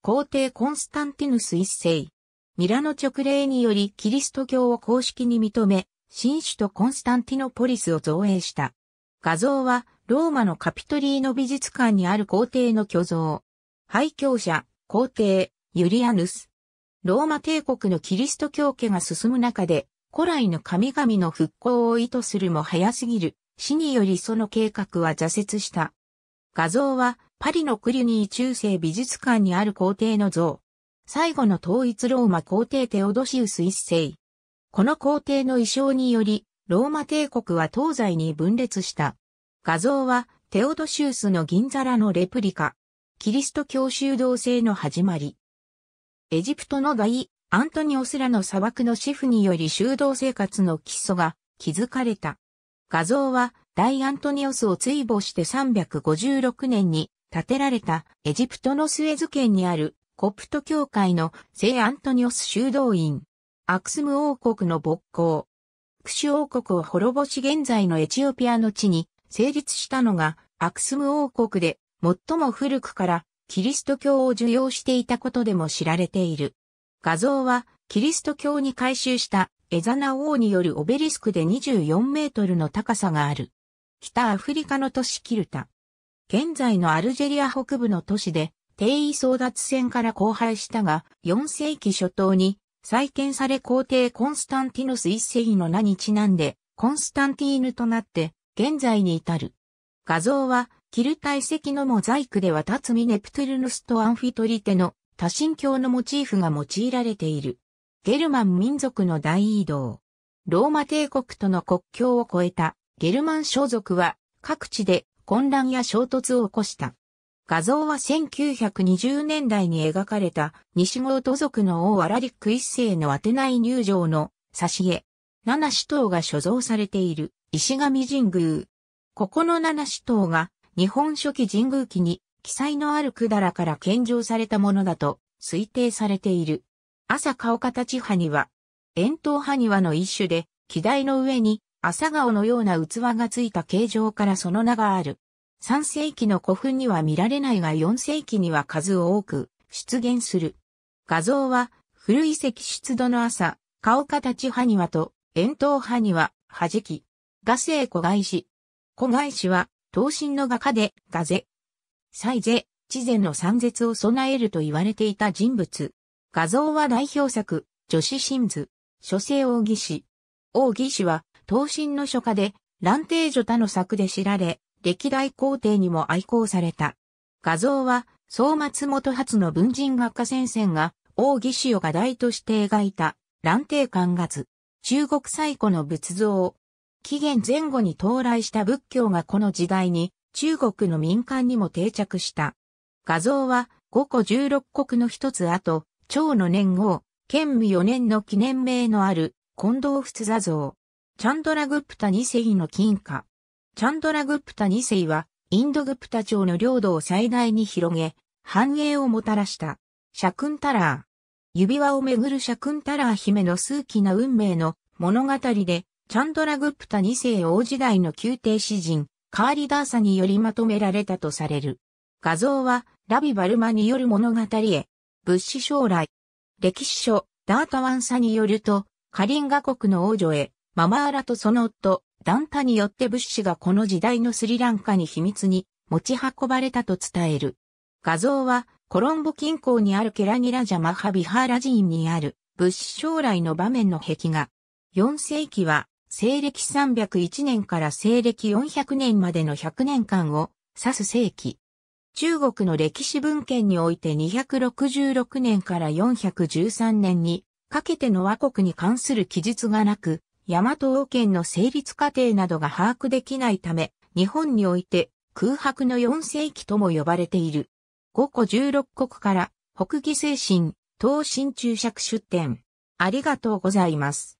皇帝コンスタンティヌス一世。ミラノ直令によりキリスト教を公式に認め、新首都コンスタンティノポリスを造営した。画像は、ローマのカピトリーノ美術館にある皇帝の巨像。廃教者、皇帝、ユリアヌス。ローマ帝国のキリスト教家が進む中で、古来の神々の復興を意図するも早すぎる、死によりその計画は挫折した。画像は、パリのクリュニー中世美術館にある皇帝の像。最後の統一ローマ皇帝テオドシウス一世。この皇帝の衣装により、ローマ帝国は東西に分裂した。画像はテオドシウスの銀皿のレプリカ。キリスト教修道制の始まり。エジプトの大、アントニオスラの砂漠のシフにより修道生活の基礎が築かれた。画像は大アントニオスを追慕して356年に建てられたエジプトのスエズ県にあるコプト教会の聖アントニオス修道院。アクスム王国の勃興。クシュ王国を滅ぼし現在のエチオピアの地に成立したのがアクスム王国で最も古くからキリスト教を受容していたことでも知られている。画像はキリスト教に改修したエザナ王によるオベリスクで24メートルの高さがある。北アフリカの都市キルタ。現在のアルジェリア北部の都市で、定位争奪戦から荒廃したが、4世紀初頭に再建され皇帝コンスタンティノス一世の名にちなんで、コンスタンティーヌとなって、現在に至る。画像は、キルタ遺跡のモザイクではタツミネプトゥルヌスとアンフィトリテの多神教のモチーフが用いられている。ゲルマン民族の大移動。ローマ帝国との国境を越えたゲルマン諸族は各地で混乱や衝突を起こした。画像は1920年代に描かれた西郷都族の王アラリック一世の当てない入場の挿絵。七首頭が所蔵されている石神神宮。ここの七首頭が日本初期神宮記に記載のある百済から献上されたものだと推定されている。朝顔形派には、円筒派庭の一種で、木台の上に朝顔のような器がついた形状からその名がある。3世紀の古墳には見られないが4世紀には数多く出現する。画像は古遺跡出土の朝、顔形埴輪と円筒埴輪、はじき。画聖古外史。古外史は、刀身の画家で、画ゼ、最ゼ、知ゼの三絶を備えると言われていた人物。画像は代表作、女子神図、書生王義士。王義士は、刀身の書家で、蘭帝女他の作で知られ、歴代皇帝にも愛好された。画像は、総松本初の文人学科先生が、王義塩が題として描いた、蘭帝官月、中国最古の仏像。紀元前後に到来した仏教がこの時代に、中国の民間にも定着した。画像は、五個十六国の一つ後、長の年号、建武四年の記念名のある、近藤仏座像。チャンドラグプタ二世の金貨。チャンドラグプタ2世は、インドグプタ朝の領土を最大に広げ、繁栄をもたらした。シャクンタラー。指輪をめぐるシャクンタラー姫の数奇な運命の物語で、チャンドラグプタ2世王時代の宮廷詩人、カーリダーサによりまとめられたとされる。画像は、ラビバルマによる物語へ、物資将来。歴史書、ダータワンサによると、カリンガ国の王女へ、ママーラとその夫、団体によって物資がこの時代のスリランカに秘密に持ち運ばれたと伝える。画像はコロンボ近郊にあるケラニラジャマハビハーラ寺院にある物資将来の場面の壁画。4世紀は西暦301年から西暦400年までの100年間を指す世紀。中国の歴史文献において266年から413年にかけての和国に関する記述がなく、大和王権の成立過程などが把握できないため、日本において空白の4世紀とも呼ばれている。5個16国から北義精神、東新注釈出典。ありがとうございます。